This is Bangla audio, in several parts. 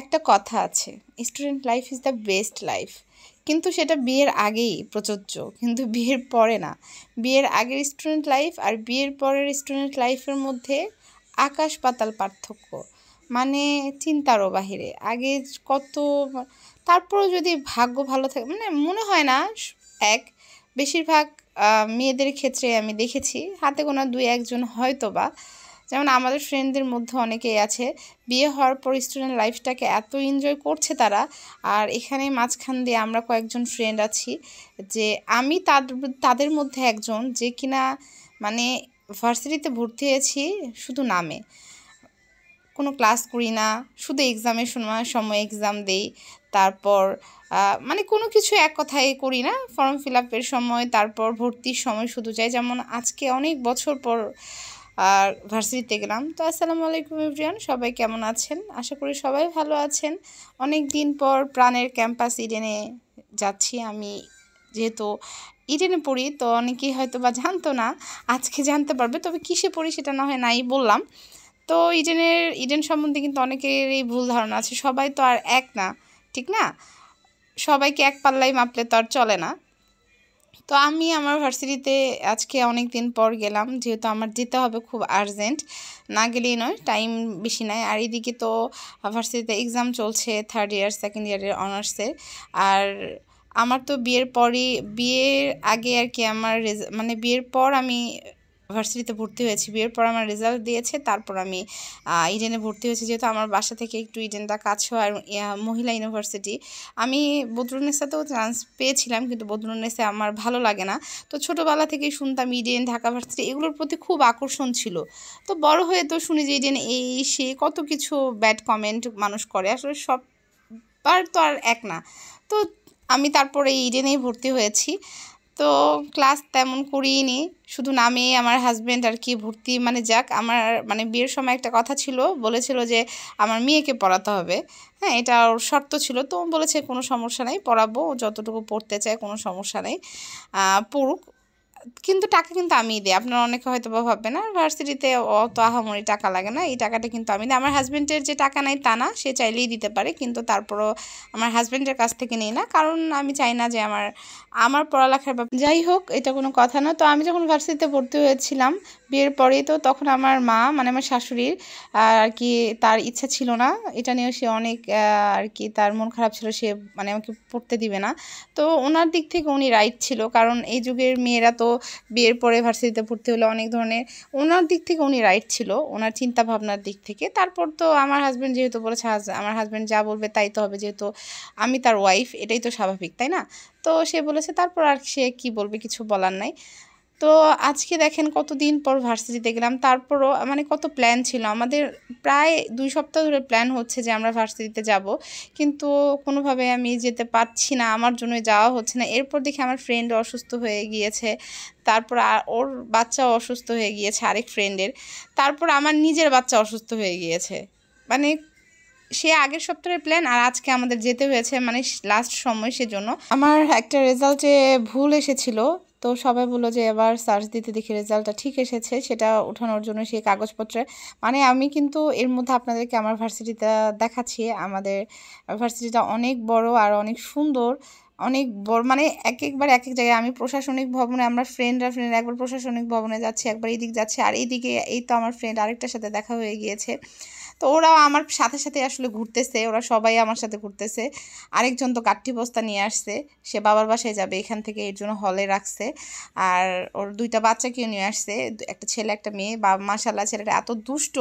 একটা কথা আছে student life is the best life কিন্তু সেটা বিয়ের আগেই প্রযোজ্য কিন্তু বিয়ের পরে না বিয়ের আগের স্টুডেন্ট লাইফ আর বিয়ের পরের স্টুডেন্ট লাইফের মধ্যে আকাশ পাতাল পার্থক্য মানে চিন্তারও বাহিরে আগে কত তারপরও যদি ভাগ্য ভালো থাকে মানে মনে হয় না এক বেশিরভাগ মেয়েদের ক্ষেত্রে আমি দেখেছি হাতে গোনা দুই একজন হয়তো বা যেমন আমাদের ফ্রেন্ডদের মধ্যে অনেকেই আছে বিয়ে হওয়ার পর স্টুডেন্ট লাইফটাকে এত এনজয় করছে তারা আর এখানে মাঝখান দিয়ে আমরা কয়েকজন ফ্রেন্ড আছি যে আমি তাদের মধ্যে একজন যে কিনা মানে ভার্সিটিতে ভর্তি হয়েছি শুধু নামে কোনো ক্লাস করি না শুধু এক্সামের সময় সময় এক্সাম দেই তারপর মানে কোনো কিছু এক কথায় করি না ফর্ম ফিল আপের সময় তারপর ভর্তির সময় শুধু যাই যেমন আজকে অনেক বছর পর আর ভার্সিটিতে গেলাম তো আসসালামু আলাইকুম ইব্রিয়ান সবাই কেমন আছেন আশা করি সবাই ভালো আছেন অনেক দিন পর প্রাণের ক্যাম্পাস ইডেনে যাচ্ছি আমি যেহেতু ইডেনে পড়ি তো অনেকেই হয়তো বা জানতো না আজকে জানতে পারবে তবে কিসে পড়ি সেটা না হয় নাই বললাম তো ইডেনের ইডেন সম্বন্ধে কিন্তু অনেকেরই ভুল ধারণা আছে সবাই তো আর এক না ঠিক না সবাইকে এক পাল্লাই মাপলে তো আর চলে না তো আমি আমার ভার্সিটিতে আজকে অনেক দিন পর গেলাম যেহেতু আমার যেতে হবে খুব আর্জেন্ট না গেলেই নয় টাইম বেশি নাই আর এদিকে তো ভার্সিটিতে এক্সাম চলছে থার্ড ইয়ার সেকেন্ড ইয়ারের অনার্সের আর আমার তো বিয়ের পরই বিয়ের আগে আর কি আমার মানে বিয়ের পর আমি ভার্সিটিতে ভর্তি হয়েছি বিয়ের পর আমার রেজাল্ট দিয়েছে তারপর আমি ইডেনে ভর্তি হয়েছি যেহেতু আমার বাসা থেকে একটু ইডেনটা কাছে আর মহিলা ইউনিভার্সিটি আমি বদরুনেসাতেও চান্স পেয়েছিলাম কিন্তু বদরুনেসে আমার ভালো লাগে না তো ছোটোবেলা থেকেই শুনতাম ইডেন ঢাকা ভার্সিটি এগুলোর প্রতি খুব আকর্ষণ ছিল তো বড় হয়ে তো শুনি যে ইডেন এই সে কত কিছু ব্যাড কমেন্ট মানুষ করে আসলে সব বার তো আর এক না তো আমি তারপরে ইডেনেই ভর্তি হয়েছি তো ক্লাস তেমন করিনি শুধু নামে আমার হাজব্যান্ড আর কি ভর্তি মানে যাক আমার মানে বিয়ের সময় একটা কথা ছিল বলেছিল যে আমার মেয়েকে পড়াতে হবে হ্যাঁ এটা ওর শর্ত ছিল তো বলেছে কোনো সমস্যা নেই পড়াবো যতটুকু পড়তে চায় কোনো সমস্যা নেই পড়ুক কিন্তু টাকা কিন্তু আমি দিই আপনারা অনেকে হয়তো বা ভাববে না ভার্সিটিতে অত আহামরি টাকা লাগে না এই টাকাটা কিন্তু আমি দিই আমার হাজব্যান্ডের যে টাকা নাই তা না সে চাইলেই দিতে পারে কিন্তু তারপরও আমার হাজব্যান্ডের কাছ থেকে নেই না কারণ আমি চাই না যে আমার আমার পড়ালেখার ব্যাপার যাই হোক এটা কোনো কথা না তো আমি যখন ভার্সিটিতে ভর্তি হয়েছিলাম বিয়ের পরে তো তখন আমার মা মানে আমার শাশুড়ির আর কি তার ইচ্ছা ছিল না এটা নিয়েও সে অনেক আর কি তার মন খারাপ ছিল সে মানে আমাকে পড়তে দিবে না তো ওনার দিক থেকে উনি রাইট ছিল কারণ এই যুগের মেয়েরা তো বিয়ের পরে ভার্সিটিতে ভর্তি হলে অনেক ধরনের ওনার দিক থেকে উনি রাইট ছিল ওনার চিন্তা ভাবনার দিক থেকে তারপর তো আমার হাজব্যান্ড যেহেতু বলেছে আমার হাজব্যান্ড যা বলবে তাই তো হবে যেহেতু আমি তার ওয়াইফ এটাই তো স্বাভাবিক তাই না তো সে বলেছে তারপর আর সে কি বলবে কিছু বলার নাই তো আজকে দেখেন কতদিন পর ভার্সিটিতে গেলাম তারপরও মানে কত প্ল্যান ছিল আমাদের প্রায় দুই সপ্তাহ ধরে প্ল্যান হচ্ছে যে আমরা ভার্সিটিতে যাব কিন্তু কোনোভাবে আমি যেতে পারছি না আমার জন্য যাওয়া হচ্ছে না এরপর দেখি আমার ফ্রেন্ড অসুস্থ হয়ে গিয়েছে তারপর ওর বাচ্চা অসুস্থ হয়ে গিয়েছে আরেক ফ্রেন্ডের তারপর আমার নিজের বাচ্চা অসুস্থ হয়ে গিয়েছে মানে সে আগের সপ্তাহের প্ল্যান আর আজকে আমাদের যেতে হয়েছে মানে লাস্ট সময় সেজন্য আমার একটা রেজাল্টে ভুল এসেছিল তো সবাই বললো যে এবার সার্চ দিতে দেখি রেজাল্টটা ঠিক এসেছে সেটা ওঠানোর জন্য সেই কাগজপত্রে মানে আমি কিন্তু এর মধ্যে আপনাদেরকে আমার ভার্সিটিটা দেখাচ্ছি আমাদের ভার্সিটিটা অনেক বড় আর অনেক সুন্দর অনেক বড় মানে এক একবার এক এক জায়গায় আমি প্রশাসনিক ভবনে আমরা ফ্রেন্ডরা ফ্রেন্ডরা একবার প্রশাসনিক ভবনে যাচ্ছি একবার এদিক যাচ্ছে আর এইদিকে এই তো আমার ফ্রেন্ড আরেকটার সাথে দেখা হয়ে গিয়েছে তো ওরা আমার সাথে সাথে আসলে ঘুরতেছে ওরা সবাই আমার সাথে ঘুরতেছে আরেকজন তো কাঠি বস্তা নিয়ে আসছে সে বাবার বাসায় যাবে এখান থেকে এর জন্য হলে রাখছে আর ওর দুইটা বাচ্চাকেও নিয়ে আসছে একটা ছেলে একটা মেয়ে বা মাসাল্লাহ ছেলেটা এত দুষ্ট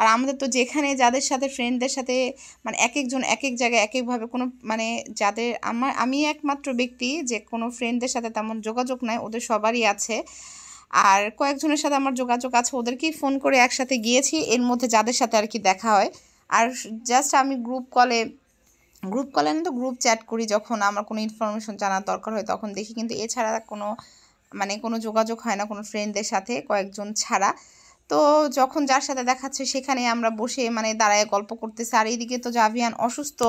আর আমাদের তো যেখানে যাদের সাথে ফ্রেন্ডদের সাথে মানে এক একজন এক এক জায়গায় এক একভাবে কোনো মানে যাদের আমার আমি একমাত্র ব্যক্তি যে কোনো ফ্রেন্ডদের সাথে তেমন যোগাযোগ নাই ওদের সবারই আছে আর কয়েকজনের সাথে আমার যোগাযোগ আছে ওদেরকেই ফোন করে একসাথে গিয়েছি এর মধ্যে যাদের সাথে আর কি দেখা হয় আর জাস্ট আমি গ্রুপ কলে গ্রুপ কলে আমি তো গ্রুপ চ্যাট করি যখন আমার কোনো ইনফরমেশন জানার দরকার হয় তখন দেখি কিন্তু এছাড়া কোনো মানে কোনো যোগাযোগ হয় না কোনো ফ্রেন্ডদের সাথে কয়েকজন ছাড়া তো যখন যার সাথে দেখাচ্ছে সেখানে আমরা বসে মানে দাঁড়ায় গল্প করতেছি আর এইদিকে তো জাভিয়ান অসুস্থ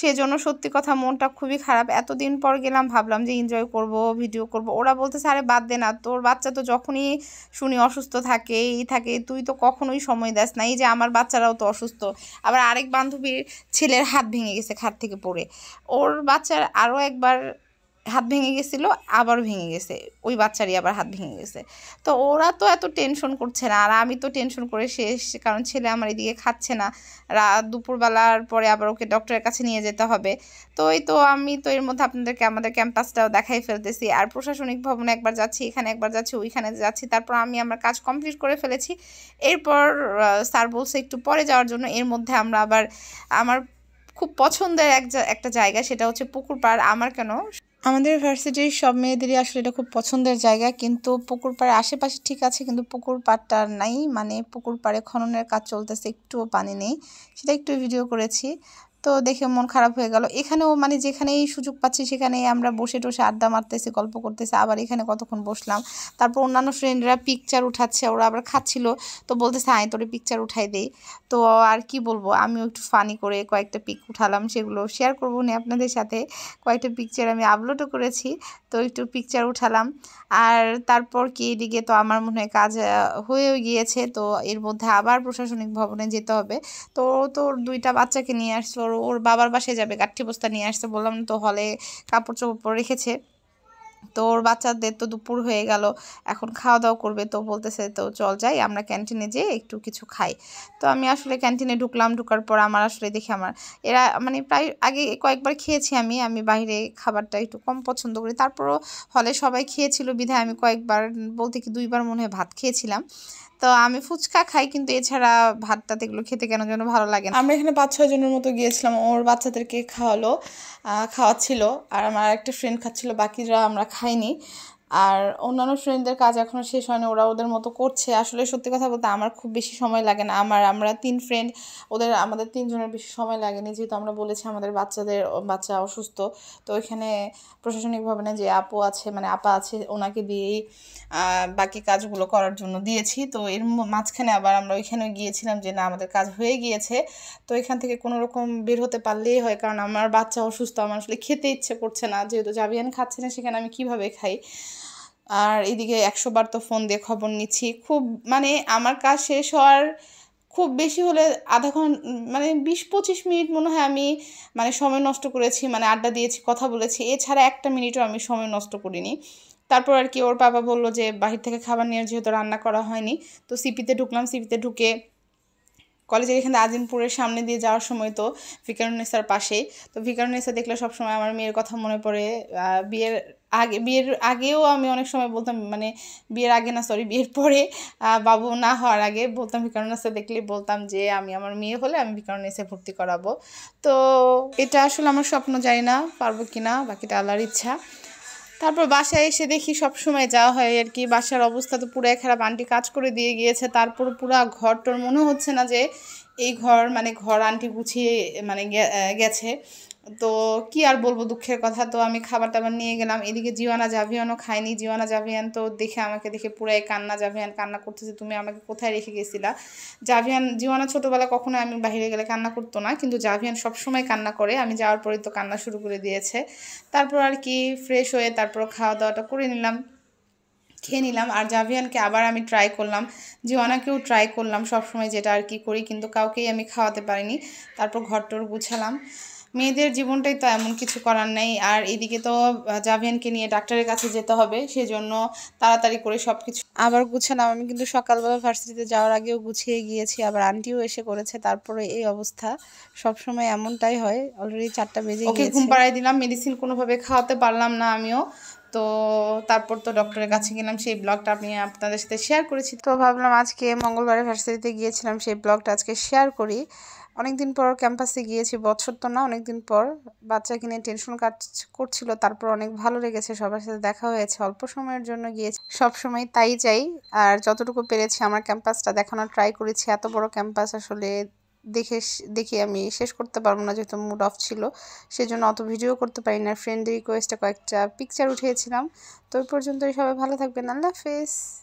সেজন্য সত্যি কথা মনটা খুবই খারাপ এতদিন পর গেলাম ভাবলাম যে এনজয় করব ভিডিও করব ওরা বলতেছে আরে বাদ দে না তোর বাচ্চা তো যখনই শুনি অসুস্থ থাকে এই থাকে তুই তো কখনোই সময় দেস না এই যে আমার বাচ্চারাও তো অসুস্থ আবার আরেক বান্ধবীর ছেলের হাত ভেঙে গেছে খাট থেকে পড়ে ওর বাচ্চার আরও একবার হাত ভেঙে গেছিলো আবার ভেঙে গেছে ওই বাচ্চারই আবার হাত ভেঙে গেছে তো ওরা তো এত টেনশন করছে না আর আমি তো টেনশন করে শেষ কারণ ছেলে আমার এদিকে খাচ্ছে না রাত দুপুরবেলার পরে আবার ওকে ডক্টরের কাছে নিয়ে যেতে হবে তো এই তো আমি তো এর মধ্যে আপনাদেরকে আমাদের ক্যাম্পাসটাও দেখাই ফেলতেছি আর প্রশাসনিক ভবনে একবার যাচ্ছি এখানে একবার যাচ্ছি ওইখানে যাচ্ছি তারপর আমি আমার কাজ কমপ্লিট করে ফেলেছি এরপর স্যার বলছে একটু পরে যাওয়ার জন্য এর মধ্যে আমরা আবার আমার খুব পছন্দের এক একটা জায়গা সেটা হচ্ছে পুকুর পাড় আমার কেন আমাদের ভার্সিটির সব মেয়েদেরই আসলে এটা খুব পছন্দের জায়গা কিন্তু পুকুর পাড়ের আশেপাশে ঠিক আছে কিন্তু পুকুর পাড়টা নাই মানে পুকুর পাড়ে খননের কাজ চলতেছে একটুও পানি নেই সেটা একটু ভিডিও করেছি তো দেখে মন খারাপ হয়ে গেল এখানেও মানে যেখানেই সুযোগ পাচ্ছি সেখানেই আমরা বসে টসে আড্ডা মারতেছি গল্প করতেছি আবার এখানে কতক্ষণ বসলাম তারপর অন্যান্য ফ্রেন্ডরা পিকচার উঠাচ্ছে ওরা আবার খাচ্ছিল তো বলতেছে আয় তোরে পিকচার উঠাই দেই তো আর কি বলবো আমিও একটু ফানি করে কয়েকটা পিক উঠালাম সেগুলো শেয়ার করবো নি আপনাদের সাথে কয়েকটা পিকচার আমি আপলোডও করেছি তো একটু পিকচার উঠালাম আর তারপর কি এদিকে তো আমার মনে হয় কাজ হয়েও গিয়েছে তো এর মধ্যে আবার প্রশাসনিক ভবনে যেতে হবে তো তোর দুইটা বাচ্চাকে নিয়ে আসলো ওর ওর বাবার বাসায় যাবে গাঠি বস্তা নিয়ে আসতে বললাম তো হলে কাপড় চোপড় রেখেছে তো ওর বাচ্চাদের তো দুপুর হয়ে গেল এখন খাওয়া দাওয়া করবে তো বলতেছে তো চল যাই আমরা ক্যান্টিনে যেয়ে একটু কিছু খাই তো আমি আসলে ক্যান্টিনে ঢুকলাম ঢুকার পর আমার আসলে দেখি আমার এরা মানে প্রায় আগে কয়েকবার খেয়েছি আমি আমি বাইরে খাবারটা একটু কম পছন্দ করি তারপরও হলে সবাই খেয়েছিল বিধায় আমি কয়েকবার বলতে কি দুইবার মনে হয় ভাত খেয়েছিলাম তো আমি ফুচকা খাই কিন্তু এছাড়া ভাতটা এগুলো খেতে কেন যেন ভালো লাগে না আমরা এখানে পাঁচ ছয় জনের মতো গিয়েছিলাম ওর বাচ্চাদেরকে খাওয়ালো খাওয়াচ্ছিল আর আমার একটা ফ্রেন্ড খাচ্ছিল বাকিরা আমরা খাইনি আর অন্যান্য ফ্রেন্ডদের কাজ এখনও শেষ হয়নি ওরা ওদের মতো করছে আসলে সত্যি কথা বলতে আমার খুব বেশি সময় লাগে না আমার আমরা তিন ফ্রেন্ড ওদের আমাদের তিনজনের বেশি সময় লাগেনি যেহেতু আমরা বলেছি আমাদের বাচ্চাদের বাচ্চা অসুস্থ তো ওইখানে প্রশাসনিক ভবনে যে আপু আছে মানে আপা আছে ওনাকে দিয়েই বাকি কাজগুলো করার জন্য দিয়েছি তো এর মাঝখানে আবার আমরা ওইখানে গিয়েছিলাম যে না আমাদের কাজ হয়ে গিয়েছে তো এখান থেকে কোনো রকম বের হতে পারলেই হয় কারণ আমার বাচ্চা অসুস্থ আমার আসলে খেতে ইচ্ছে করছে না যেহেতু জাবিয়ান খাচ্ছে না সেখানে আমি কিভাবে খাই আর এদিকে একশো বার তো ফোন দিয়ে খবর নিচ্ছি খুব মানে আমার কাজ শেষ হওয়ার খুব বেশি হলে আধা ঘন্টা মানে বিশ পঁচিশ মিনিট মনে হয় আমি মানে সময় নষ্ট করেছি মানে আড্ডা দিয়েছি কথা বলেছি এছাড়া একটা মিনিটও আমি সময় নষ্ট করিনি তারপর আর কি ওর বাবা বললো যে বাহির থেকে খাবার নিয়ে যেহেতু রান্না করা হয়নি তো সিপিতে ঢুকলাম সিপিতে ঢুকে কলেজের এখানে আজিমপুরের সামনে দিয়ে যাওয়ার সময় তো ভিকারুন্নেসার পাশেই তো ভিকারুন্নেসা দেখলে সবসময় আমার মেয়ের কথা মনে পড়ে বিয়ের আগে বিয়ের আগেও আমি অনেক সময় বলতাম মানে বিয়ের আগে না সরি বিয়ের পরে বাবু না হওয়ার আগে বলতাম ভিকারণ এসে দেখলে বলতাম যে আমি আমার মেয়ে হলে আমি এসে ভর্তি করাবো তো এটা আসলে আমার স্বপ্ন জানি না পারবো কি না বাকিটা আল্লাহর ইচ্ছা তারপর বাসায় এসে দেখি সব সময় যাওয়া হয় আর কি বাসার অবস্থা তো পুরো খারাপ আন্টি কাজ করে দিয়ে গিয়েছে তারপর পুরো ঘর টোর মনে হচ্ছে না যে এই ঘর মানে ঘর আন্টি গুছিয়ে মানে গেছে তো কি আর বলবো দুঃখের কথা তো আমি খাবার টাবার নিয়ে গেলাম এদিকে জিওয়ানা জাভিয়ানও খায়নি জিওয়ানা জাভিয়ান তো দেখে আমাকে দেখে পুরাই কান্না জাভিয়ান কান্না করতেছে তুমি আমাকে কোথায় রেখে গেছিলা জাভিয়ান জিওয়ানা ছোটোবেলা কখনো আমি বাইরে গেলে কান্না করতো না কিন্তু জাভিয়ান সবসময় কান্না করে আমি যাওয়ার পরে তো কান্না শুরু করে দিয়েছে তারপর আর কি ফ্রেশ হয়ে তারপর খাওয়া দাওয়াটা করে নিলাম খেয়ে নিলাম আর জাভিয়ানকে আবার আমি ট্রাই করলাম জিওয়ানাকেও ট্রাই করলাম সবসময় যেটা আর কি করি কিন্তু কাউকেই আমি খাওয়াতে পারিনি তারপর ঘর টোর গুছালাম মেয়েদের জীবনটাই তো এমন কিছু করার নেই আর এদিকে তো জাভিয়ানকে নিয়ে ডাক্তারের কাছে যেতে হবে সেজন্য তাড়াতাড়ি করে সব কিছু আবার গুছালাম আমি কিন্তু সকালবেলা ভার্সিটিতে যাওয়ার আগেও গুছিয়ে গিয়েছি আবার আন্টিও এসে করেছে তারপরে এই অবস্থা সবসময় এমনটাই হয় অলরেডি চারটা বেজে ওকে ঘুম পাড়াই দিলাম মেডিসিন কোনোভাবে খাওয়াতে পারলাম না আমিও তো তারপর তো ডক্টরের কাছে গেলাম সেই ব্লগটা আমি আপনাদের সাথে শেয়ার করেছি তো ভাবলাম আজকে মঙ্গলবারে ভার্সিটিতে গিয়েছিলাম সেই ব্লগটা আজকে শেয়ার করি অনেক দিন পর ক্যাম্পাসে গিয়েছি বছর তো না অনেক দিন পর বাচ্চা কিনে টেনশন কাজ করছিল তারপর অনেক ভালো লেগেছে সবার সাথে দেখা হয়েছে অল্প সময়ের জন্য গিয়েছি সব সময় তাই যাই আর যতটুকু পেরেছি আমার ক্যাম্পাসটা দেখানোর ট্রাই করেছি এত বড় ক্যাম্পাস আসলে দেখে দেখি আমি শেষ করতে পারবো না যেহেতু মুড অফ ছিল সেজন্য অত ভিডিও করতে পারি না ফ্রেন্ড রিকোয়েস্টে কয়েকটা পিকচার উঠিয়েছিলাম তো ওই পর্যন্তই সবাই ভালো থাকবেন আল্লাহ হাফেজ